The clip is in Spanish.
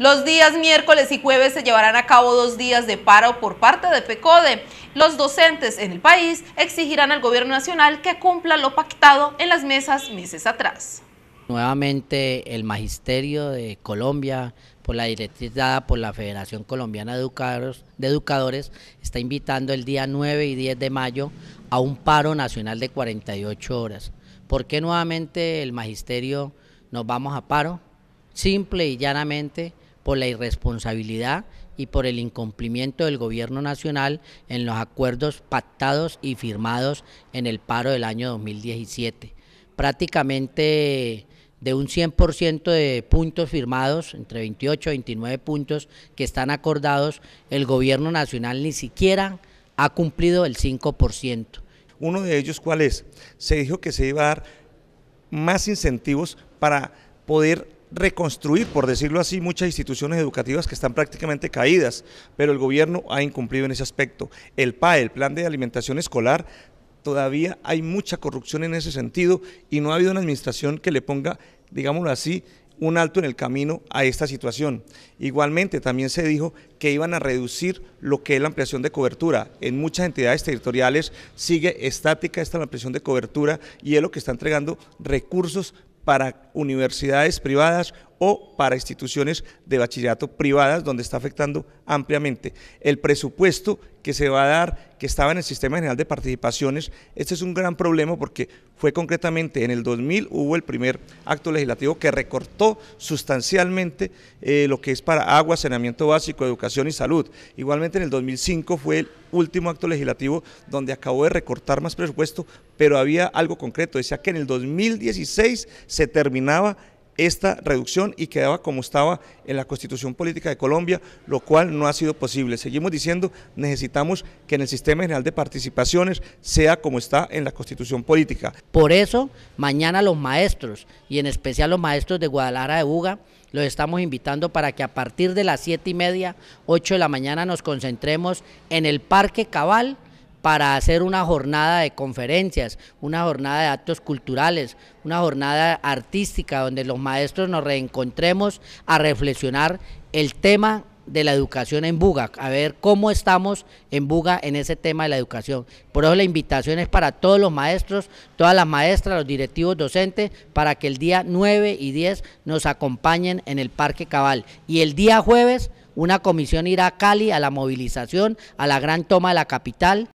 Los días miércoles y jueves se llevarán a cabo dos días de paro por parte de PECODE. Los docentes en el país exigirán al gobierno nacional que cumpla lo pactado en las mesas meses atrás. Nuevamente el Magisterio de Colombia, por la directriz dada por la Federación Colombiana de Educadores, de Educadores, está invitando el día 9 y 10 de mayo a un paro nacional de 48 horas. ¿Por qué nuevamente el Magisterio nos vamos a paro? Simple y llanamente por la irresponsabilidad y por el incumplimiento del gobierno nacional en los acuerdos pactados y firmados en el paro del año 2017. Prácticamente de un 100% de puntos firmados, entre 28 y 29 puntos que están acordados, el gobierno nacional ni siquiera ha cumplido el 5%. Uno de ellos, ¿cuál es? Se dijo que se iba a dar más incentivos para poder reconstruir, por decirlo así, muchas instituciones educativas que están prácticamente caídas, pero el gobierno ha incumplido en ese aspecto. El PAE, el Plan de Alimentación Escolar, todavía hay mucha corrupción en ese sentido y no ha habido una administración que le ponga, digámoslo así, un alto en el camino a esta situación. Igualmente, también se dijo que iban a reducir lo que es la ampliación de cobertura. En muchas entidades territoriales sigue estática esta ampliación de cobertura y es lo que está entregando recursos para universidades privadas o para instituciones de bachillerato privadas, donde está afectando ampliamente. El presupuesto que se va a dar, que estaba en el Sistema General de Participaciones, este es un gran problema porque fue concretamente en el 2000 hubo el primer acto legislativo que recortó sustancialmente eh, lo que es para agua, saneamiento básico, educación y salud. Igualmente en el 2005 fue el último acto legislativo donde acabó de recortar más presupuesto, pero había algo concreto, decía que en el 2016 se terminaba esta reducción y quedaba como estaba en la Constitución Política de Colombia, lo cual no ha sido posible. Seguimos diciendo, necesitamos que en el Sistema General de Participaciones sea como está en la Constitución Política. Por eso, mañana los maestros, y en especial los maestros de Guadalajara de Buga, los estamos invitando para que a partir de las siete y media, 8 de la mañana nos concentremos en el Parque Cabal, para hacer una jornada de conferencias, una jornada de actos culturales, una jornada artística donde los maestros nos reencontremos a reflexionar el tema de la educación en Buga, a ver cómo estamos en Buga en ese tema de la educación. Por eso la invitación es para todos los maestros, todas las maestras, los directivos docentes, para que el día 9 y 10 nos acompañen en el Parque Cabal. Y el día jueves una comisión irá a Cali a la movilización, a la gran toma de la capital.